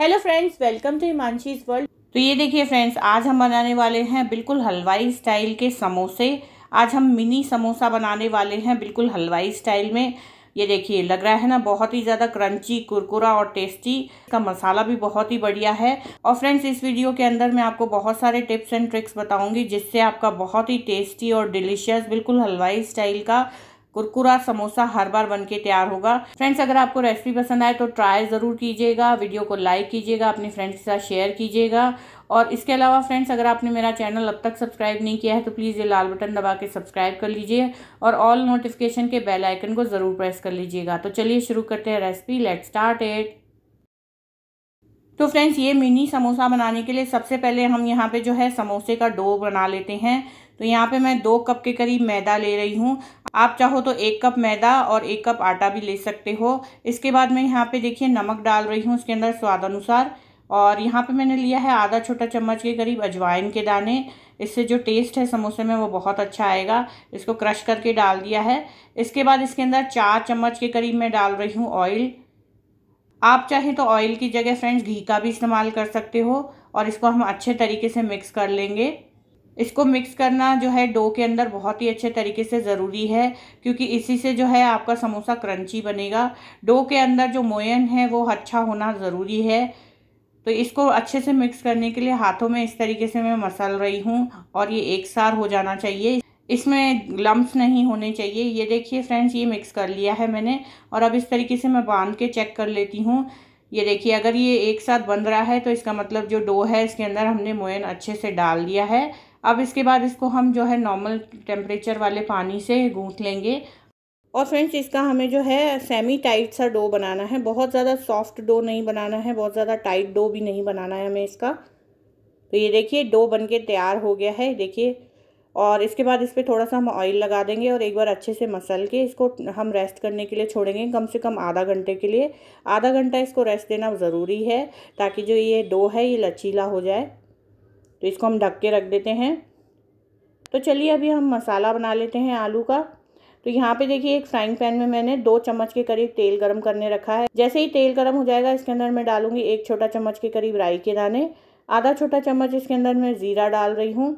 hello friends welcome to Himanshi's world तो ये देखिए फ्रेंड्स आज हम बनाने वाले हैं बिल्कुल हलवाई स्टाइल के समोसे आज हम मिनी समोसा बनाने वाले हैं बिल्कुल हलवाई स्टाइल में ये देखिए लग रहा है ना बहुत ही ज़्यादा क्रंची कुरकुरा और टेस्टी का मसाला भी बहुत ही बढ़िया है और फ्रेंड्स इस वीडियो के अंदर मैं आपको बहुत सारे टिप्स एंड ट्रिक्स बताऊंगी जिससे आपका बहुत ही टेस्टी और डिलीशियस बिल्कुल हलवाई स्टाइल का कुरकुरा समोसा हर बार बन के तैयार होगा फ्रेंड्स अगर आपको रेसिपी पसंद आए तो ट्राई ज़रूर कीजिएगा वीडियो को लाइक कीजिएगा अपने फ्रेंड्स के साथ शेयर कीजिएगा और इसके अलावा फ्रेंड्स अगर आपने मेरा चैनल अब तक सब्सक्राइब नहीं किया है तो प्लीज़ ये लाल बटन दबा के सब्सक्राइब कर लीजिए और ऑल नोटिफिकेशन के बेल आइकन को ज़रूर प्रेस कर लीजिएगा तो चलिए शुरू करते हैं रेसिपी लेट स्टार्ट एट तो फ्रेंड्स ये मिनी समोसा बनाने के लिए सबसे पहले हम यहाँ पे जो है समोसे का डो बना लेते हैं तो यहाँ पे मैं दो कप के करीब मैदा ले रही हूँ आप चाहो तो एक कप मैदा और एक कप आटा भी ले सकते हो इसके बाद मैं यहाँ पे देखिए नमक डाल रही हूँ उसके अंदर स्वाद अनुसार और यहाँ पे मैंने लिया है आधा छोटा चम्मच के करीब अजवाइन के दाने इससे जो टेस्ट है समोसे में वो बहुत अच्छा आएगा इसको क्रश करके डाल दिया है इसके बाद इसके अंदर चार चम्मच के करीब मैं डाल रही हूँ ऑयल आप चाहें तो ऑयल की जगह फ्रेंड्स घी का भी इस्तेमाल कर सकते हो और इसको हम अच्छे तरीके से मिक्स कर लेंगे इसको मिक्स करना जो है डो के अंदर बहुत ही अच्छे तरीके से ज़रूरी है क्योंकि इसी से जो है आपका समोसा क्रंची बनेगा डो के अंदर जो मोयन है वो अच्छा होना ज़रूरी है तो इसको अच्छे से मिक्स करने के लिए हाथों में इस तरीके से मैं मसल रही हूँ और ये एक सार हो जाना चाहिए इसमें लम्ब नहीं होने चाहिए ये देखिए फ्रेंड्स ये मिक्स कर लिया है मैंने और अब इस तरीके से मैं बांध के चेक कर लेती हूँ ये देखिए अगर ये एक साथ बंध रहा है तो इसका मतलब जो डो है इसके अंदर हमने मोयन अच्छे से डाल दिया है अब इसके बाद इसको हम जो है नॉर्मल टेम्परेचर वाले पानी से गूँथ लेंगे और फ्रेंड्स इसका हमें जो है सेमी टाइट सा डो बनाना है बहुत ज़्यादा सॉफ्ट डो नहीं बनाना है बहुत ज़्यादा टाइट डो भी नहीं बनाना है हमें इसका तो ये देखिए डो बन के तैयार हो गया है देखिए और इसके बाद इस पर थोड़ा सा हम ऑयल लगा देंगे और एक बार अच्छे से मसल के इसको हम रेस्ट करने के लिए छोड़ेंगे कम से कम आधा घंटे के लिए आधा घंटा इसको रेस्ट देना ज़रूरी है ताकि जो ये डो है ये लचीला हो जाए तो इसको हम ढक के रख देते हैं तो चलिए अभी हम मसाला बना लेते हैं आलू का तो यहाँ पे देखिए एक फ्राइंग पैन में मैंने दो चम्मच के करीब तेल गरम करने रखा है जैसे ही तेल गरम हो जाएगा इसके अंदर मैं डालूंगी एक छोटा चम्मच के करीब राई के दाने आधा छोटा चम्मच इसके अंदर मैं ज़ीरा डाल रही हूँ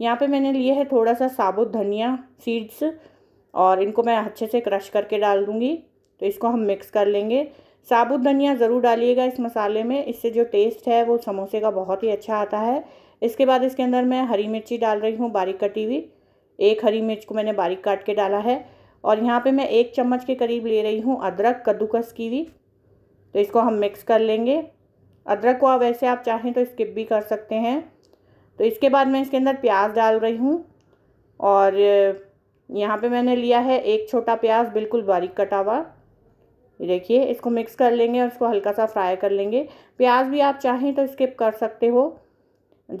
यहाँ पे मैंने लिए है थोड़ा सा साबुत धनिया सीड्स और इनको मैं अच्छे से क्रश करके डाल दूँगी तो इसको हम मिक्स कर लेंगे साबुत धनिया ज़रूर डालिएगा इस मसाले में इससे जो टेस्ट है वो समोसे का बहुत ही अच्छा आता है इसके बाद इसके अंदर मैं हरी मिर्ची डाल रही हूँ बारीक कटी हुई एक हरी मिर्च को मैंने बारीक काट के डाला है और यहाँ पे मैं एक चम्मच के करीब ले रही हूँ अदरक कद्दूकस की हुई तो इसको हम मिक्स कर लेंगे अदरक को आप वैसे आप चाहें तो स्किप भी कर सकते हैं तो इसके बाद मैं इसके अंदर प्याज डाल रही हूँ और यहाँ पे मैंने लिया है एक छोटा प्याज बिल्कुल बारीक कटा हुआ ये देखिए इसको मिक्स कर लेंगे और इसको हल्का सा फ्राई कर लेंगे प्याज भी आप चाहें तो स्किप कर सकते हो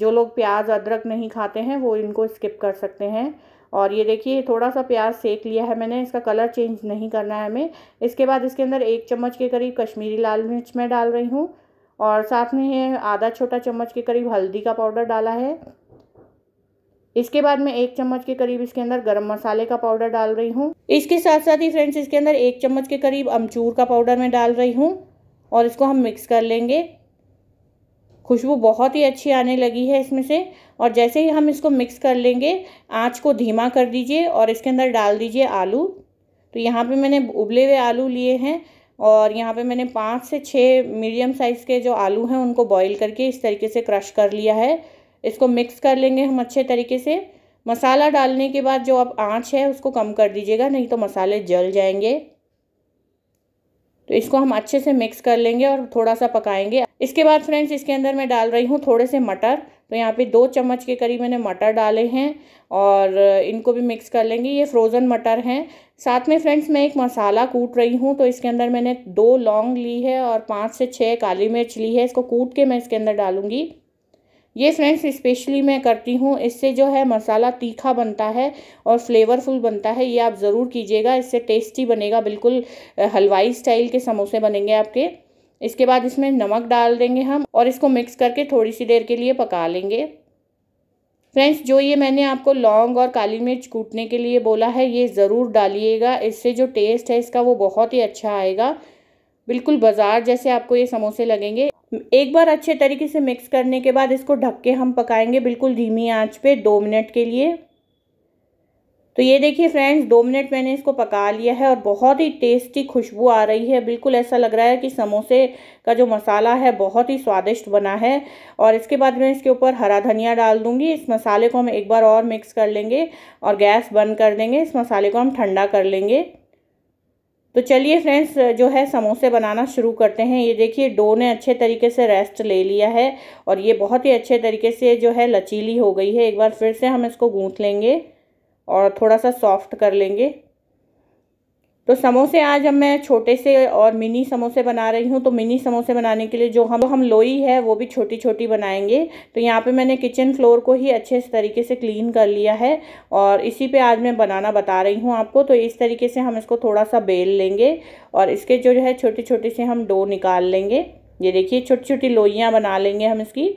जो लोग प्याज अदरक नहीं खाते हैं वो इनको स्किप कर सकते हैं और ये देखिए थोड़ा सा प्याज सेक लिया है मैंने इसका कलर चेंज नहीं करना है हमें इसके बाद इसके अंदर एक चम्मच के करीब कश्मीरी लाल मिर्च मैं डाल रही हूँ और साथ में आधा छोटा चम्मच के करीब हल्दी का पाउडर डाला है इसके बाद मैं एक चम्मच के करीब इसके अंदर गरम मसाले का पाउडर डाल रही हूँ इसके साथ साथ ही फ्रेंड्स इसके अंदर एक चम्मच के करीब अमचूर का पाउडर मैं डाल रही हूँ और इसको हम मिक्स कर लेंगे खुशबू बहुत ही अच्छी आने लगी है इसमें से और जैसे ही हम इसको मिक्स कर लेंगे आँच को धीमा कर दीजिए और इसके अंदर डाल दीजिए आलू तो यहाँ पर मैंने उबले हुए आलू लिए हैं और यहाँ पे मैंने पाँच से छः मीडियम साइज़ के जो आलू हैं उनको बॉईल करके इस तरीके से क्रश कर लिया है इसको मिक्स कर लेंगे हम अच्छे तरीके से मसाला डालने के बाद जो अब आँच है उसको कम कर दीजिएगा नहीं तो मसाले जल जाएंगे तो इसको हम अच्छे से मिक्स कर लेंगे और थोड़ा सा पकाएंगे इसके बाद फ्रेंड्स इसके अंदर मैं डाल रही हूँ थोड़े से मटर तो यहाँ पे दो चम्मच के करीब मैंने मटर डाले हैं और इनको भी मिक्स कर लेंगे ये फ्रोज़न मटर हैं साथ में फ्रेंड्स मैं एक मसाला कूट रही हूँ तो इसके अंदर मैंने दो लौंग ली है और पाँच से छः काली मिर्च ली है इसको कूट के मैं इसके अंदर डालूँगी ये फ्रेंड्स स्पेशली मैं करती हूँ इससे जो है मसाला तीखा बनता है और फ्लेवरफुल बनता है ये आप ज़रूर कीजिएगा इससे टेस्टी बनेगा बिल्कुल हलवाई स्टाइल के समोसे बनेंगे आपके इसके बाद इसमें नमक डाल देंगे हम और इसको मिक्स करके थोड़ी सी देर के लिए पका लेंगे फ्रेंड्स जो ये मैंने आपको लौंग और काली मिर्च कूटने के लिए बोला है ये ज़रूर डालिएगा इससे जो टेस्ट है इसका वो बहुत ही अच्छा आएगा बिल्कुल बाज़ार जैसे आपको ये समोसे लगेंगे एक बार अच्छे तरीके से मिक्स करने के बाद इसको ढक के हम पकाएंगे बिल्कुल धीमी आंच पे दो मिनट के लिए तो ये देखिए फ्रेंड्स दो मिनट मैंने इसको पका लिया है और बहुत ही टेस्टी खुशबू आ रही है बिल्कुल ऐसा लग रहा है कि समोसे का जो मसाला है बहुत ही स्वादिष्ट बना है और इसके बाद मैं इसके ऊपर हरा धनिया डाल दूंगी इस मसाले को हम एक बार और मिक्स कर लेंगे और गैस बंद कर देंगे इस मसाले को हम ठंडा कर लेंगे तो चलिए फ्रेंड्स जो है समोसे बनाना शुरू करते हैं ये देखिए डो ने अच्छे तरीके से रेस्ट ले लिया है और ये बहुत ही अच्छे तरीके से जो है लचीली हो गई है एक बार फिर से हम इसको गूँथ लेंगे और थोड़ा सा सॉफ्ट कर लेंगे तो समोसे आज हम मैं छोटे से और मिनी समोसे बना रही हूँ तो मिनी समोसे बनाने के लिए जो हम हम लोई है वो भी छोटी छोटी बनाएंगे तो यहाँ पे मैंने किचन फ्लोर को ही अच्छे तरीके से क्लीन कर लिया है और इसी पे आज मैं बनाना बता रही हूँ आपको तो इस तरीके से हम इसको थोड़ा सा बेल लेंगे और इसके जो है छोटे छोटे से हम डो निकाल लेंगे ये देखिए छोटी छोटी लोइयाँ बना लेंगे हम इसकी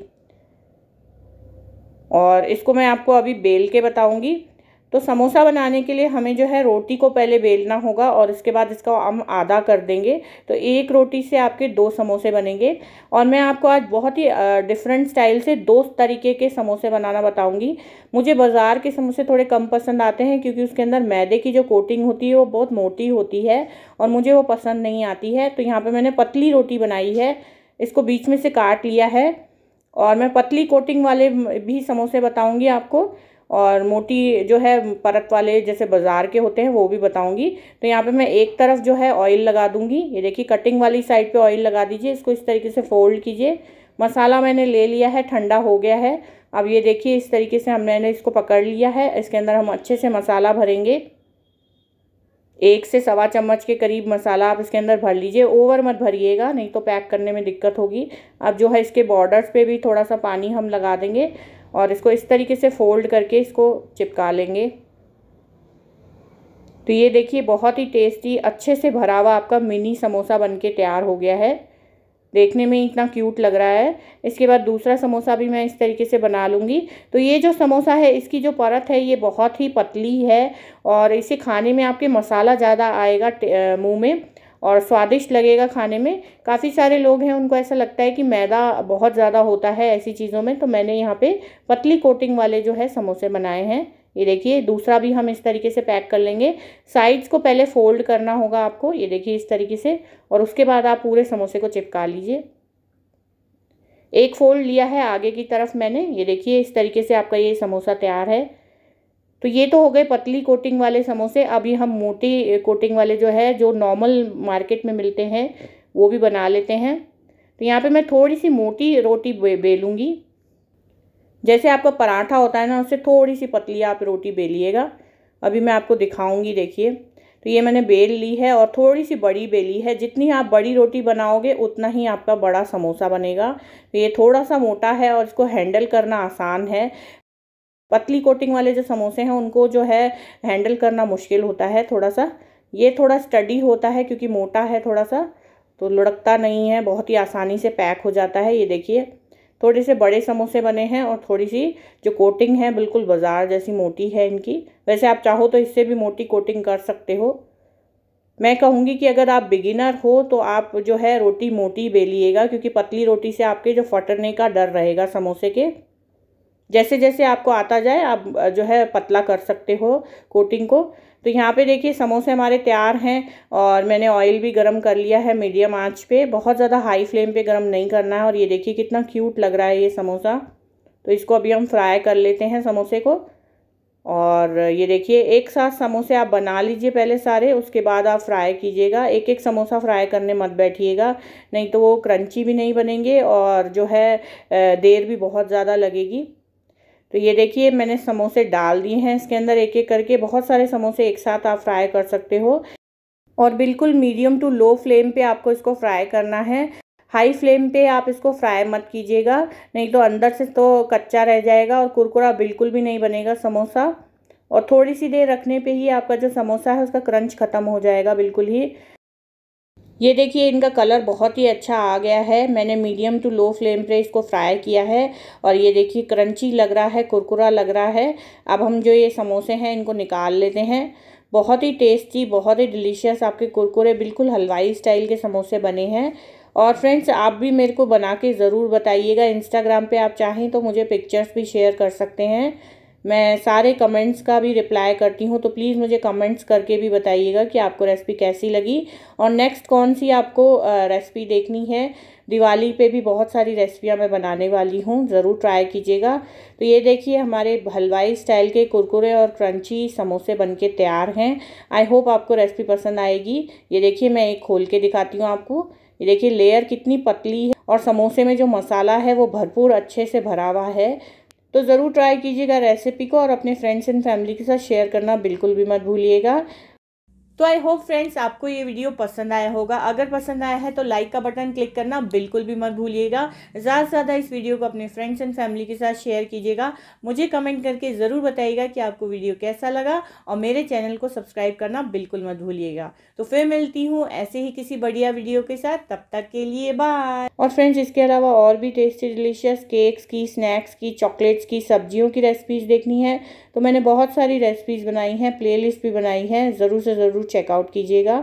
और इसको मैं आपको अभी बेल के बताऊँगी तो समोसा बनाने के लिए हमें जो है रोटी को पहले बेलना होगा और इसके बाद इसका हम आधा कर देंगे तो एक रोटी से आपके दो समोसे बनेंगे और मैं आपको आज बहुत ही डिफरेंट स्टाइल से दो तरीके के समोसे बनाना बताऊंगी मुझे बाज़ार के समोसे थोड़े कम पसंद आते हैं क्योंकि उसके अंदर मैदे की जो कोटिंग होती है वो बहुत मोटी होती है और मुझे वो पसंद नहीं आती है तो यहाँ पर मैंने पतली रोटी बनाई है इसको बीच में से काट लिया है और मैं पतली कोटिंग वाले भी समोसे बताऊँगी आपको और मोटी जो है परत वाले जैसे बाज़ार के होते हैं वो भी बताऊंगी तो यहाँ पे मैं एक तरफ जो है ऑयल लगा दूंगी ये देखिए कटिंग वाली साइड पे ऑयल लगा दीजिए इसको इस तरीके से फोल्ड कीजिए मसाला मैंने ले लिया है ठंडा हो गया है अब ये देखिए इस तरीके से हम मैंने इसको पकड़ लिया है इसके अंदर हम अच्छे से मसाला भरेंगे एक से सवा चम्मच के करीब मसाला आप इसके अंदर भर लीजिए ओवर मत भरिएगा नहीं तो पैक करने में दिक्कत होगी अब जो है इसके बॉर्डर्स पे भी थोड़ा सा पानी हम लगा देंगे और इसको इस तरीके से फोल्ड करके इसको चिपका लेंगे तो ये देखिए बहुत ही टेस्टी अच्छे से भरा हुआ आपका मिनी समोसा बनके तैयार हो गया है देखने में इतना क्यूट लग रहा है इसके बाद दूसरा समोसा भी मैं इस तरीके से बना लूँगी तो ये जो समोसा है इसकी जो परत है ये बहुत ही पतली है और इसे खाने में आपके मसाला ज़्यादा आएगा मुँह में और स्वादिष्ट लगेगा खाने में काफ़ी सारे लोग हैं उनको ऐसा लगता है कि मैदा बहुत ज़्यादा होता है ऐसी चीज़ों में तो मैंने यहाँ पे पतली कोटिंग वाले जो है समोसे बनाए हैं ये देखिए दूसरा भी हम इस तरीके से पैक कर लेंगे साइड्स को पहले फोल्ड करना होगा आपको ये देखिए इस तरीके से और उसके बाद आप पूरे समोसे को चिपका लीजिए एक फोल्ड लिया है आगे की तरफ मैंने ये देखिए इस तरीके से आपका ये समोसा तैयार है तो ये तो हो गए पतली कोटिंग वाले समोसे अभी हम मोटी कोटिंग वाले जो है जो नॉर्मल मार्केट में मिलते हैं वो भी बना लेते हैं तो यहाँ पे मैं थोड़ी सी मोटी रोटी बेलूँगी जैसे आपका पराठा होता है ना उससे थोड़ी सी पतली आप रोटी बेलिएगा अभी मैं आपको दिखाऊँगी देखिए तो ये मैंने बेल ली है और थोड़ी सी बड़ी बेली है जितनी आप बड़ी रोटी बनाओगे उतना ही आपका बड़ा समोसा बनेगा तो ये थोड़ा सा मोटा है और इसको हैंडल करना आसान है पतली कोटिंग वाले जो समोसे हैं उनको जो है हैंडल करना मुश्किल होता है थोड़ा सा ये थोड़ा स्टडी होता है क्योंकि मोटा है थोड़ा सा तो लुढ़कता नहीं है बहुत ही आसानी से पैक हो जाता है ये देखिए थोड़े से बड़े समोसे बने हैं और थोड़ी सी जो कोटिंग है बिल्कुल बाजार जैसी मोटी है इनकी वैसे आप चाहो तो इससे भी मोटी कोटिंग कर सकते हो मैं कहूँगी कि अगर आप बिगिनर हो तो आप जो है रोटी मोटी बेलिएगा क्योंकि पतली रोटी से आपके जो फटने का डर रहेगा समोसे के जैसे जैसे आपको आता जाए आप जो है पतला कर सकते हो कोटिंग को तो यहाँ पे देखिए समोसे हमारे तैयार हैं और मैंने ऑयल भी गरम कर लिया है मीडियम आंच पे बहुत ज़्यादा हाई फ्लेम पे गरम नहीं करना है और ये देखिए कितना क्यूट लग रहा है ये समोसा तो इसको अभी हम फ्राई कर लेते हैं समोसे को और ये देखिए एक साथ समोसे आप बना लीजिए पहले सारे उसके बाद आप फ्राई कीजिएगा एक एक समोसा फ्राई करने मत बैठिएगा नहीं तो वो क्रंची भी नहीं बनेंगे और जो है देर भी बहुत ज़्यादा लगेगी तो ये देखिए मैंने समोसे डाल दिए हैं इसके अंदर एक एक करके बहुत सारे समोसे एक साथ आप फ्राई कर सकते हो और बिल्कुल मीडियम टू लो फ्लेम पे आपको इसको फ्राई करना है हाई फ्लेम पे आप इसको फ्राई मत कीजिएगा नहीं तो अंदर से तो कच्चा रह जाएगा और कुरकुरा बिल्कुल भी नहीं बनेगा समोसा और थोड़ी सी देर रखने पे ही आपका जो समोसा है उसका क्रंच ख़त्म हो जाएगा बिल्कुल ही ये देखिए इनका कलर बहुत ही अच्छा आ गया है मैंने मीडियम टू लो फ्लेम पे इसको फ्राई किया है और ये देखिए क्रंची लग रहा है कुरकुरा लग रहा है अब हम जो ये समोसे हैं इनको निकाल लेते हैं बहुत ही टेस्टी बहुत ही डिलीशियस आपके कुरकुरे बिल्कुल हलवाई स्टाइल के समोसे बने हैं और फ्रेंड्स आप भी मेरे को बना के ज़रूर बताइएगा इंस्टाग्राम पे आप चाहें तो मुझे पिक्चर्स भी शेयर कर सकते हैं मैं सारे कमेंट्स का भी रिप्लाई करती हूँ तो प्लीज़ मुझे कमेंट्स करके भी बताइएगा कि आपको रेसिपी कैसी लगी और नेक्स्ट कौन सी आपको रेसिपी देखनी है दिवाली पे भी बहुत सारी रेसिपियाँ मैं बनाने वाली हूँ ज़रूर ट्राई कीजिएगा तो ये देखिए हमारे हलवाई स्टाइल के कुरकुरे और क्रंची समोसे बनके तैयार हैं आई होप आपको रेसिपी पसंद आएगी ये देखिए मैं एक खोल के दिखाती हूँ आपको ये देखिए लेयर कितनी पतली है और समोसे में जो मसाला है वो भरपूर अच्छे से भरा हुआ है तो ज़रूर ट्राई कीजिएगा रेसिपी को और अपने फ्रेंड्स एंड फैमिली के साथ शेयर करना बिल्कुल भी मत भूलिएगा तो आई होप फ्रेंड्स आपको ये वीडियो पसंद आया होगा अगर पसंद आया है तो लाइक का बटन क्लिक करना बिल्कुल भी मत भूलिएगा ज़्यादा से ज़्यादा इस वीडियो को अपने फ्रेंड्स एंड फैमिली के साथ शेयर कीजिएगा मुझे कमेंट करके ज़रूर बताइएगा कि आपको वीडियो कैसा लगा और मेरे चैनल को सब्सक्राइब करना बिल्कुल मत भूलिएगा तो फिर मिलती हूँ ऐसे ही किसी बढ़िया वीडियो के साथ तब तक के लिए बाय और फ्रेंड्स इसके अलावा और भी टेस्टी डिलीशियस केक्स की स्नैक्स की चॉकलेट्स की सब्जियों की रेसिपीज़ देखनी है तो मैंने बहुत सारी रेसिपीज़ बनाई हैं प्ले भी बनाई है ज़रूर से ज़रूर चेकआउट कीजिएगा